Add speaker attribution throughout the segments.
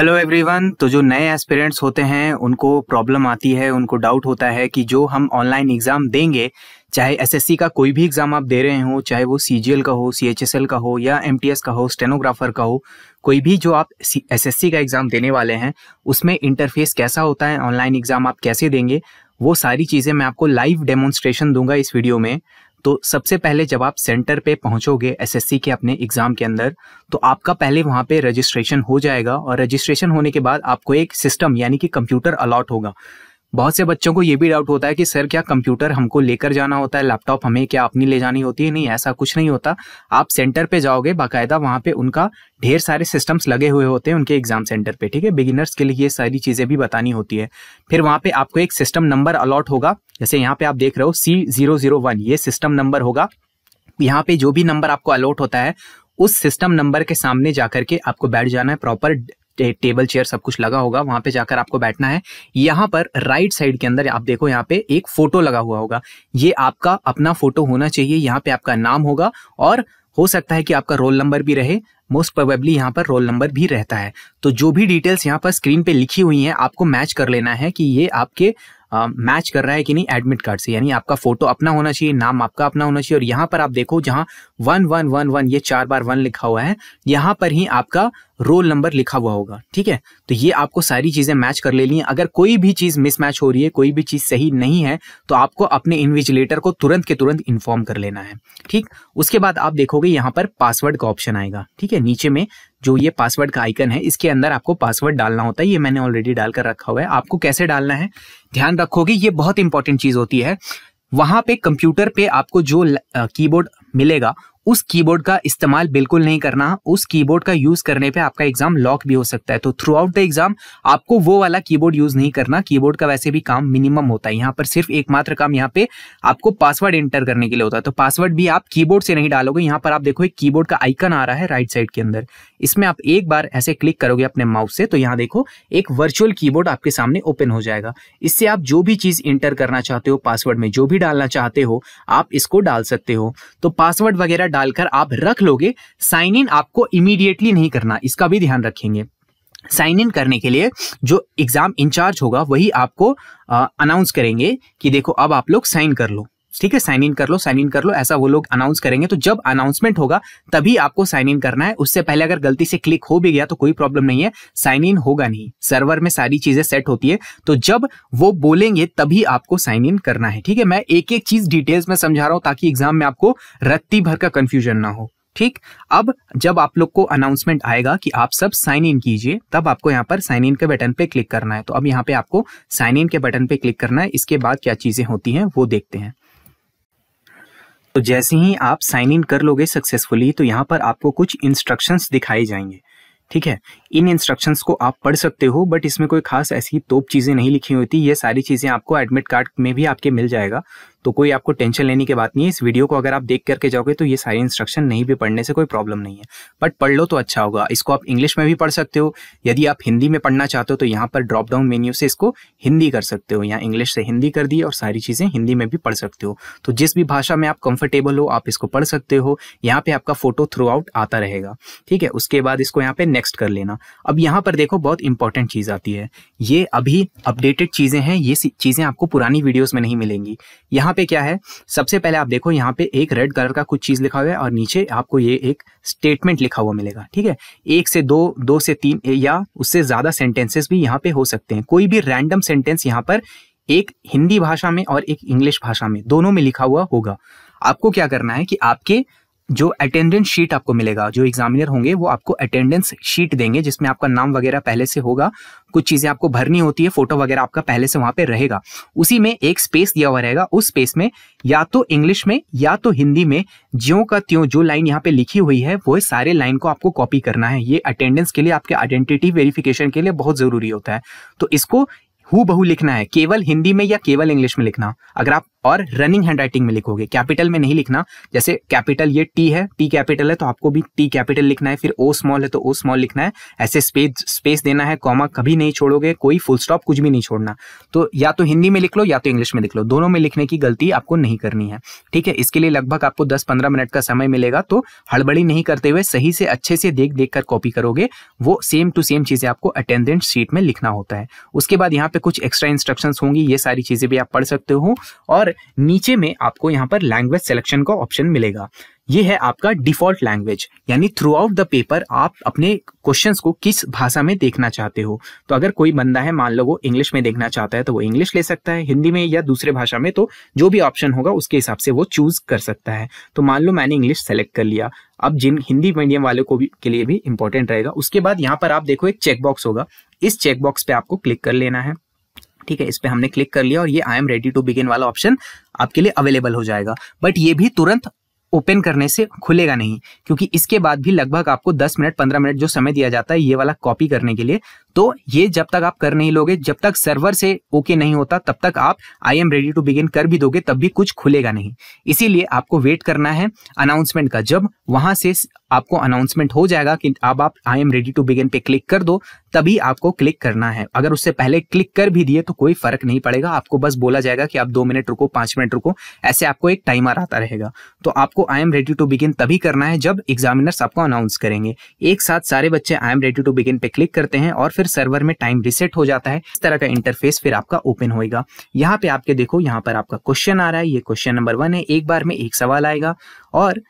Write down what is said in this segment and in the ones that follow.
Speaker 1: hello everyone तो जो नए एस्पिरेंट्स होते हैं उनको प्रॉब्लम आती है उनको डाउट होता है कि जो हम ऑनलाइन एग्ज़ाम देंगे चाहे एसएससी का कोई भी एग्ज़ाम आप दे रहे हो चाहे वो सीजीएल का हो सीएचएसएल का हो या एमटीएस का हो स्टेनोग्राफर का हो कोई भी जो आप एसएससी का एग्ज़ाम देने वाले हैं उसमें इंटरफेस कैसा होता है ऑनलाइन एग्ज़ाम आप कैसे देंगे वो सारी चीज़ें मैं आपको लाइव डेमोन्स्ट्रेशन दूंगा इस वीडियो में तो सबसे पहले जब आप सेंटर पे पहुंचोगे एसएससी के अपने एग्ज़ाम के अंदर तो आपका पहले वहां पे रजिस्ट्रेशन हो जाएगा और रजिस्ट्रेशन होने के बाद आपको एक सिस्टम यानी कि कंप्यूटर अलॉट होगा बहुत से बच्चों को ये भी डाउट होता है कि सर क्या कंप्यूटर हमको लेकर जाना होता है लैपटॉप हमें क्या अपनी ले जानी होती है नहीं ऐसा कुछ नहीं होता आप सेंटर पे जाओगे बाकायदा वहाँ पे उनका ढेर सारे सिस्टम्स लगे हुए होते हैं उनके एग्जाम सेंटर पे ठीक है बिगिनर्स के लिए ये सारी चीज़ें भी बतानी होती है फिर वहाँ पे आपको एक सिस्टम नंबर अलॉट होगा जैसे यहाँ पे आप देख रहे हो सी जीरो जीरो वन ये सिस्टम नंबर होगा यहाँ पे जो भी नंबर आपको अलॉट होता है उस सिस्टम नंबर के सामने जाकर के आपको बैठ जाना है प्रॉपर टेबल चेयर सब कुछ लगा होगा वहां पे जाकर आपको बैठना है यहाँ पर राइट साइड के अंदर आप देखो यहाँ पे एक फोटो लगा हुआ होगा ये आपका अपना फोटो होना चाहिए यहाँ पे आपका नाम होगा और हो सकता है कि आपका रोल नंबर भी रहे मोस्ट प्रोबेबली यहाँ पर रोल नंबर भी रहता है तो जो भी डिटेल्स यहाँ पर स्क्रीन पे लिखी हुई हैं आपको मैच कर लेना है कि ये आपके मैच कर रहा है कि नहीं एडमिट कार्ड से यानी आपका फोटो अपना होना चाहिए नाम आपका अपना होना चाहिए और यहाँ पर आप देखो जहाँ वन वन वन वन ये चार बार वन लिखा हुआ है यहाँ पर ही आपका रोल नंबर लिखा हुआ होगा ठीक है तो ये आपको सारी चीजें मैच कर लेनी है अगर कोई भी चीज मिसमैच हो रही है कोई भी चीज सही नहीं है तो आपको अपने इन्विजिलेटर को तुरंत के तुरंत इन्फॉर्म कर लेना है ठीक उसके बाद आप देखोगे यहाँ पर पासवर्ड का ऑप्शन आएगा ठीक है नीचे में जो ये पासवर्ड का आइकन है इसके अंदर आपको पासवर्ड डालना होता है ये मैंने ऑलरेडी डालकर रखा हुआ है आपको कैसे डालना है ध्यान रखोगे ये बहुत इंपॉर्टेंट चीज होती है वहां पे कंप्यूटर पे आपको जो कीबोर्ड मिलेगा उस कीबोर्ड का इस्तेमाल बिल्कुल नहीं करना उस कीबोर्ड का यूज करने पे आपका एग्जाम लॉक भी हो सकता है तो थ्रू आउट द एग्जाम आपको वो वाला कीबोर्ड यूज नहीं करना कीबोर्ड का वैसे भी काम मिनिमम होता है यहाँ पर सिर्फ एकमात्र काम यहाँ पे आपको पासवर्ड एंटर करने के लिए होता है तो पासवर्ड भी आप कीबोर्ड से नहीं डालोगे यहाँ पर आप देखो एक कीबोर्ड का आइकन आ रहा है राइट साइड के अंदर इसमें आप एक बार ऐसे क्लिक करोगे अपने माउस से तो यहाँ देखो एक वर्चुअल कीबोर्ड आपके सामने ओपन हो जाएगा इससे आप जो भी चीज एंटर करना चाहते हो पासवर्ड में जो भी डालना चाहते हो आप इसको डाल सकते हो तो पासवर्ड वगैरह डालकर आप रख लोगे साइन इन आपको इमीडिएटली नहीं करना इसका भी ध्यान रखेंगे साइन इन करने के लिए जो एग्जाम इंचार्ज होगा वही आपको अनाउंस करेंगे कि देखो अब आप लोग साइन कर लो ठीक है साइन इन कर लो साइन इन कर लो ऐसा वो लोग अनाउंस करेंगे तो जब अनाउंसमेंट होगा तभी आपको साइन इन करना है उससे पहले अगर गलती से क्लिक हो भी गया तो कोई प्रॉब्लम नहीं है साइन इन होगा नहीं सर्वर में सारी चीजें सेट होती है तो जब वो बोलेंगे तभी आपको साइन इन करना है ठीक है मैं एक एक चीज डिटेल्स में समझा रहा हूं ताकि एग्जाम में आपको रत्ती भर का कंफ्यूजन ना हो ठीक अब जब आप लोग को अनाउंसमेंट आएगा कि आप सब साइन इन कीजिए तब आपको यहाँ पर साइन इन के बटन पे क्लिक करना है तो अब यहाँ पे आपको साइन इन के बटन पे क्लिक करना है इसके बाद क्या चीजें होती हैं वो देखते हैं तो जैसे ही आप साइन इन कर लोगे सक्सेसफुली तो यहाँ पर आपको कुछ इंस्ट्रक्शंस दिखाई जाएंगे ठीक है इन इंस्ट्रक्शंस को आप पढ़ सकते हो बट इसमें कोई खास ऐसी तोप चीज़ें नहीं लिखी होती ये सारी चीज़ें आपको एडमिट कार्ड में भी आपके मिल जाएगा तो कोई आपको टेंशन लेने की बात नहीं है इस वीडियो को अगर आप देख करके जाओगे तो ये सारे इंस्ट्रक्शन नहीं भी पढ़ने से कोई प्रॉब्लम नहीं है बट पढ़ लो तो अच्छा होगा इसको आप इंग्लिश में भी पढ़ सकते हो यदि आप हिंदी में पढ़ना चाहते हो तो यहाँ पर ड्रॉप डाउन मेन्यू से इसको हिंदी कर सकते हो यहाँ इंग्लिश से हिंदी कर दी और सारी चीज़ें हिंदी में भी पढ़ सकते हो तो जिस भी भाषा में आप कंफर्टेबल हो आप इसको पढ़ सकते हो यहाँ पर आपका फोटो थ्रू आउट आता रहेगा ठीक है उसके बाद इसको यहाँ पर नेक्स्ट कर लेना अब यहाँ पर देखो बहुत इंपॉर्टेंट चीज़ आती है ये अभी अपडेटेड चीज़ें हैं ये चीज़ें आपको पुरानी वीडियोज़ में नहीं मिलेंगी यहाँ यहाँ पे क्या है सबसे पहले आप देखो यहाँ पे एक रेड कलर का कुछ चीज लिखा हुआ है और नीचे आपको ये एक स्टेटमेंट लिखा हुआ मिलेगा ठीक है एक से दो दो से तीन या उससे ज्यादा सेंटेंसेस भी यहाँ पे हो सकते हैं कोई भी रैंडम सेंटेंस यहाँ पर एक हिंदी भाषा में और एक इंग्लिश भाषा में दोनों में लिखा हुआ होगा आपको क्या करना है कि आपके जो अटेंडेंस शीट आपको मिलेगा जो एग्जामिनर होंगे वो आपको अटेंडेंस शीट देंगे जिसमें आपका नाम वगैरह पहले से होगा कुछ चीजें आपको भरनी होती है फोटो वगैरह आपका पहले से वहां पे रहेगा उसी में एक स्पेस दिया हुआ रहेगा उस स्पेस में या तो इंग्लिश में या तो हिंदी में ज्यो का त्यों जो लाइन यहाँ पे लिखी हुई है वो सारे लाइन को आपको कॉपी करना है ये अटेंडेंस के लिए आपके आइडेंटिटी वेरिफिकेशन के लिए बहुत जरूरी होता है तो इसको हु बहु लिखना है केवल हिंदी में या केवल इंग्लिश में लिखना अगर आप और रनिंग हैंड राइटिंग में लिखोगे कैपिटल में नहीं लिखना जैसे कैपिटल ये टी है टी कैपिटल है तो आपको भी टी कैपिटल लिखना है फिर ओ स्मॉल है तो ओ स्मॉल लिखना है ऐसे स्पेस स्पेस देना है कॉमा कभी नहीं छोड़ोगे कोई फुल स्टॉप कुछ भी नहीं छोड़ना तो या तो हिंदी में लिख लो या तो इंग्लिश में लिख लो दोनों में लिखने की गलती आपको नहीं करनी है ठीक है इसके लिए लगभग आपको दस पंद्रह मिनट का समय मिलेगा तो हड़बड़ी नहीं करते हुए सही से अच्छे से देख देख कर कॉपी करोगे वो सेम टू सेम चीजें आपको अटेंडेंट शीट में लिखना होता है उसके बाद यहाँ पे कुछ एक्स्ट्रा इंस्ट्रक्शन होंगी ये सारी चीजें भी आप पढ़ सकते हो और नीचे में आपको यहाँ पर लैंग्वेज सिलेक्शन का ऑप्शन मिलेगा ये है आपका डिफॉल्ट लैंग्वेज यानी थ्रू आउट द पेपर आप अपने क्वेश्चंस को किस भाषा में देखना चाहते हो तो अगर कोई बंदा है मान लो वो इंग्लिश में देखना चाहता है तो वो इंग्लिश ले सकता है हिंदी में या दूसरे भाषा में तो जो भी ऑप्शन होगा उसके हिसाब से वो चूज कर सकता है तो मान लो मैंने इंग्लिश सेलेक्ट कर लिया अब जिन हिंदी मीडियम वाले को भी के लिए भी इंपॉर्टेंट रहेगा उसके बाद यहाँ पर आप देखो एक चेकबॉक्स होगा इस चेकबॉक्स पे आपको क्लिक कर लेना है ठीक है इस पर हमने क्लिक कर लिया और ये I am ready to begin वाला ऑप्शन आपके लिए अवेलेबल हो जाएगा बट ये भी तुरंत ओपन करने से खुलेगा नहीं क्योंकि इसके बाद भी लगभग आपको 10 मिनट 15 मिनट जो समय दिया जाता है ये वाला कॉपी करने के लिए तो ये जब तक आप कर नहीं लोगे जब तक सर्वर से ओके नहीं होता तब तक आप I am ready to begin कर भी दोगे तब भी कुछ खुलेगा नहीं इसीलिए आपको वेट करना है अनाउंसमेंट का जब वहां से आपको अनाउंसमेंट हो जाएगा कि अब आप I am ready to begin पे क्लिक कर दो तभी आपको क्लिक करना है अगर उससे पहले क्लिक कर भी दिए तो कोई फर्क नहीं पड़ेगा आपको बस बोला जाएगा कि आप दो मिनट रुको पांच मिनट रुको ऐसे आपको एक टाइमर आता रहेगा तो आपको I am ready to begin तभी करना है जब एग्जामिनर्स आपको अनाउंस करेंगे एक साथ सारे बच्चे I am ready to begin पे क्लिक करते हैं और फिर सर्वर में टाइम रिसेट हो जाता है इस तरह का इंटरफेस फिर आपका ओपन होएगा यहाँ पे आपके देखो यहाँ पर आपका क्वेश्चन आ रहा है ये क्वेश्चन नंबर वन है एक बार में एक सवाल आएगा और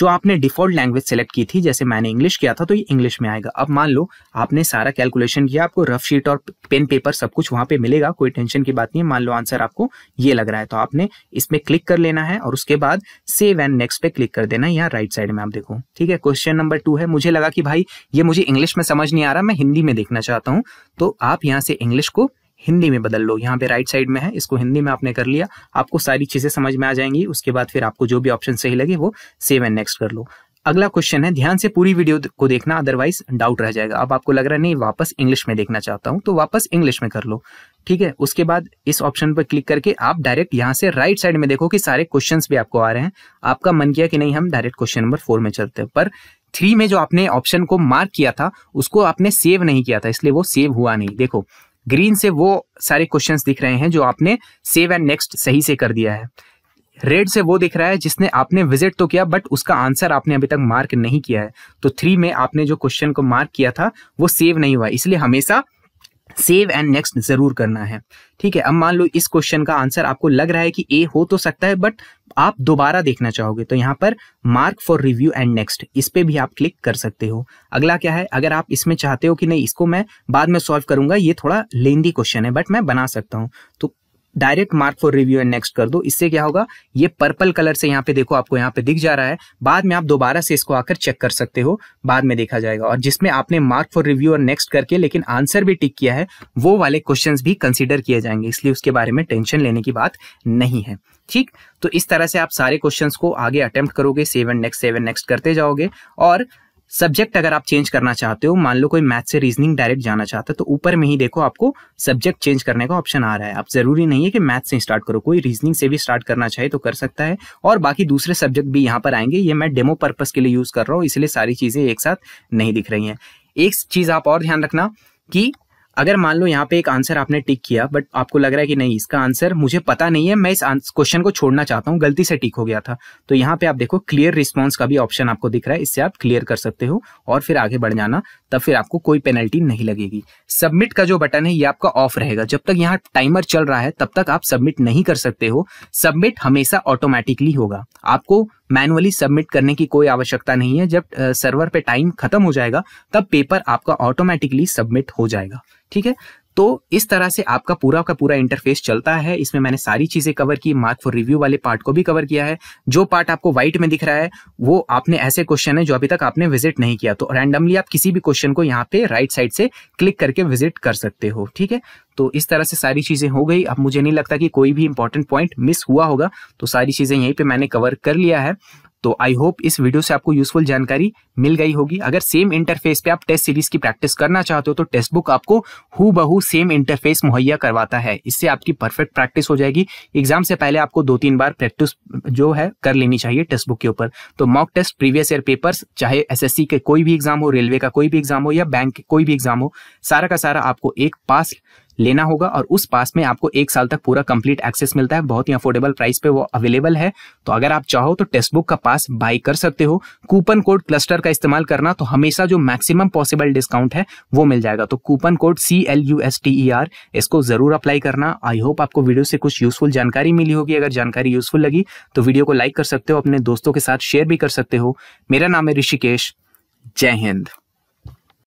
Speaker 1: जो आपने डिफॉल्ट लैंग्वेज सेलेक्ट की थी जैसे मैंने इंग्लिश किया था तो ये इंग्लिश में आएगा अब मान लो आपने सारा कैलकुलेशन किया आपको रफ शीट और पेन पेपर सब कुछ वहां पे मिलेगा कोई टेंशन की बात नहीं है मान लो आंसर आपको ये लग रहा है तो आपने इसमें क्लिक कर लेना है और उसके बाद सेव एंड नेक्स्ट पे क्लिक कर देना यहाँ राइट साइड में आप देखो ठीक है क्वेश्चन नंबर टू है मुझे लगा कि भाई ये मुझे इंग्लिश में समझ नहीं आ रहा मैं हिंदी में देखना चाहता हूँ तो आप यहाँ से इंग्लिश को हिंदी में बदल लो यहाँ पे राइट साइड में है इसको हिंदी में आपने कर लिया आपको सारी चीज़ें समझ में आ जाएंगी उसके बाद फिर आपको जो भी ऑप्शन सही लगे वो सेव एंड नेक्स्ट कर लो अगला क्वेश्चन है ध्यान से पूरी वीडियो को देखना अदरवाइज डाउट रह जाएगा अब आपको लग रहा है नहीं वापस इंग्लिश में देखना चाहता हूं तो वापस इंग्लिश में कर लो ठीक है उसके बाद इस ऑप्शन पर क्लिक करके आप डायरेक्ट यहाँ से राइट साइड में देखो कि सारे क्वेश्चन भी आपको आ रहे हैं आपका मन किया कि नहीं हम डायरेक्ट क्वेश्चन नंबर फोर में चलते हैं पर थ्री में जो आपने ऑप्शन को मार्क किया था उसको आपने सेव नहीं किया था इसलिए वो सेव हुआ नहीं देखो ग्रीन से वो सारे क्वेश्चन दिख रहे हैं जो आपने सेव एंड नेक्स्ट सही से कर दिया है रेड से वो दिख रहा है जिसने आपने विजिट तो किया बट उसका आंसर आपने अभी तक मार्क नहीं किया है तो थ्री में आपने जो क्वेश्चन को मार्क किया था वो सेव नहीं हुआ इसलिए हमेशा सेव एंड नेक्स्ट जरूर करना है ठीक है अब मान लो इस क्वेश्चन का आंसर आपको लग रहा है कि ए हो तो सकता है बट आप दोबारा देखना चाहोगे तो यहाँ पर mark for review and next इस पर भी आप क्लिक कर सकते हो अगला क्या है अगर आप इसमें चाहते हो कि नहीं इसको मैं बाद में सॉल्व करूंगा ये थोड़ा लेंदी क्वेश्चन है बट मैं बना सकता हूँ तो direct mark for review and next कर दो इससे क्या होगा ये पर्पल कलर से यहाँ पे देखो आपको यहाँ पे दिख जा रहा है बाद में आप दोबारा से इसको आकर चेक कर सकते हो बाद में देखा जाएगा और जिसमें आपने मार्क फॉर रिव्यू और नेक्स्ट करके लेकिन आंसर भी टिक किया है वो वाले क्वेश्चन भी कंसिडर किए जाएंगे इसलिए उसके बारे में टेंशन लेने की बात नहीं है ठीक तो इस तरह से आप सारे क्वेश्चन को आगे अटेम्प्ट करोगे सेवन नेक्स्ट सेवन नेक्स्ट करते जाओगे और सब्जेक्ट अगर आप चेंज करना चाहते हो मान लो कोई मैथ से रीजनिंग डायरेक्ट जाना चाहता है तो ऊपर में ही देखो आपको सब्जेक्ट चेंज करने का ऑप्शन आ रहा है आप जरूरी नहीं है कि मैथ से स्टार्ट करो कोई रीजनिंग से भी स्टार्ट करना चाहे तो कर सकता है और बाकी दूसरे सब्जेक्ट भी यहाँ पर आएंगे ये मैं डेमो पर्पज के लिए यूज कर रहा हूँ इसलिए सारी चीजें एक साथ नहीं दिख रही है एक चीज आप और ध्यान रखना कि अगर मान लो यहाँ पे एक आंसर आपने टिक किया बट आपको लग रहा है कि नहीं इसका आंसर मुझे पता नहीं है मैं इस क्वेश्चन को छोड़ना चाहता हूँ गलती से टिक हो गया था तो यहाँ पे आप देखो क्लियर रिस्पॉन्स का भी ऑप्शन आपको दिख रहा है इससे आप क्लियर कर सकते हो और फिर आगे बढ़ जाना तब फिर आपको कोई पेनल्टी नहीं लगेगी सबमिट का जो बटन है ये आपका ऑफ रहेगा जब तक यहाँ टाइमर चल रहा है तब तक आप सबमिट नहीं कर सकते हो सबमिट हमेशा ऑटोमेटिकली होगा आपको मैनुअली सबमिट करने की कोई आवश्यकता नहीं है जब सर्वर पे टाइम खत्म हो जाएगा तब पेपर आपका ऑटोमेटिकली सबमिट हो जाएगा ठीक है तो इस तरह से आपका पूरा का पूरा इंटरफेस चलता है इसमें मैंने सारी चीजें कवर की मार्क फॉर रिव्यू वाले पार्ट को भी कवर किया है जो पार्ट आपको व्हाइट में दिख रहा है वो आपने ऐसे क्वेश्चन है जो अभी तक आपने विजिट नहीं किया तो रैंडमली आप किसी भी क्वेश्चन को यहाँ पे राइट साइड से क्लिक करके विजिट कर सकते हो ठीक है तो इस तरह से सारी चीजें हो गई अब मुझे नहीं लगता कि कोई भी इंपॉर्टेंट पॉइंट मिस हुआ होगा तो सारी चीजें यहीं पर मैंने कवर कर लिया है तो आई होप इस वीडियो से आपको यूजफुल जानकारी मिल गई होगी अगर सेम इंटरफेस पे आप टेस्ट सीरीज की प्रैक्टिस करना चाहते हो तो टेस्ट बुक आपको हु बहू सेम इंटरफेस मुहैया करवाता है इससे आपकी परफेक्ट प्रैक्टिस हो जाएगी एग्जाम से पहले आपको दो तीन बार प्रैक्टिस जो है कर लेनी चाहिए टेस्ट बुक के ऊपर तो mock test previous year paper चाहे एस के कोई भी एग्जाम हो रेलवे का कोई भी एग्जाम हो या बैंक कोई भी एग्जाम हो सारा का सारा आपको एक पास लेना होगा और उस पास में आपको एक साल तक पूरा कंप्लीट एक्सेस मिलता है बहुत ही अफोर्डेबल प्राइस पे वो अवेलेबल है तो अगर आप चाहो तो टेक्स्ट बुक का पास बाय कर सकते हो कूपन कोड क्लस्टर का इस्तेमाल करना तो हमेशा जो मैक्सिमम पॉसिबल डिस्काउंट है वो मिल जाएगा तो coupon code C L U S T E R इसको जरूर अप्लाई करना आई होप आपको वीडियो से कुछ यूजफुल जानकारी मिली होगी अगर जानकारी यूजफुल लगी तो वीडियो को लाइक कर सकते हो अपने दोस्तों के साथ शेयर भी कर सकते हो मेरा नाम है ऋषिकेश जय हिंद